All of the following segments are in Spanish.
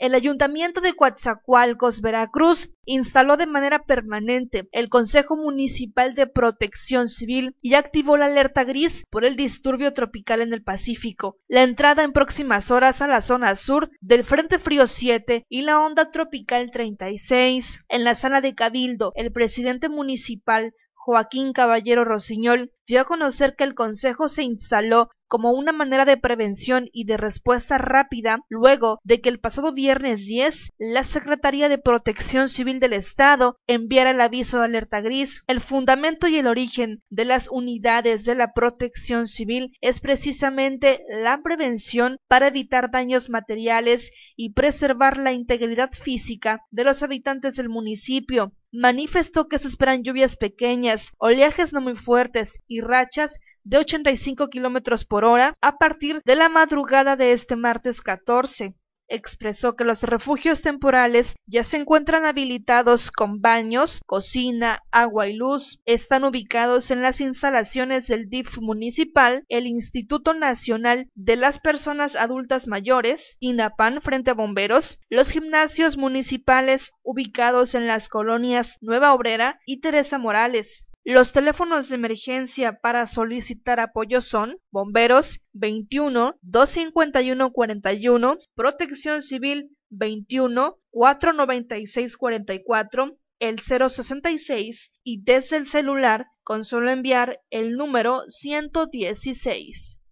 El Ayuntamiento de Coatzacoalcos, Veracruz, instaló de manera permanente el Consejo Municipal de Protección Civil y activó la alerta gris por el disturbio tropical en el Pacífico, la entrada en próximas horas a la zona sur del Frente Frío 7 y la onda tropical 36. En la sala de Cabildo, el presidente municipal Joaquín Caballero Rosiñol dio a conocer que el Consejo se instaló como una manera de prevención y de respuesta rápida luego de que el pasado viernes 10 la Secretaría de Protección Civil del Estado enviara el aviso de alerta gris. El fundamento y el origen de las unidades de la protección civil es precisamente la prevención para evitar daños materiales y preservar la integridad física de los habitantes del municipio manifestó que se esperan lluvias pequeñas, oleajes no muy fuertes y rachas de 85 kilómetros por hora a partir de la madrugada de este martes 14 expresó que los refugios temporales ya se encuentran habilitados con baños, cocina, agua y luz, están ubicados en las instalaciones del DIF municipal, el Instituto Nacional de las Personas Adultas Mayores, INAPAN frente a bomberos, los gimnasios municipales ubicados en las colonias Nueva Obrera y Teresa Morales. Los teléfonos de emergencia para solicitar apoyo son Bomberos 21 251 41, Protección Civil 21 496 44, el 066 y desde el celular con solo enviar el número 116.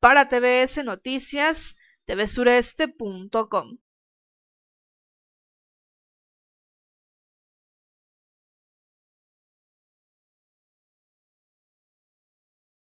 Para TBS Noticias, tvsureste.com.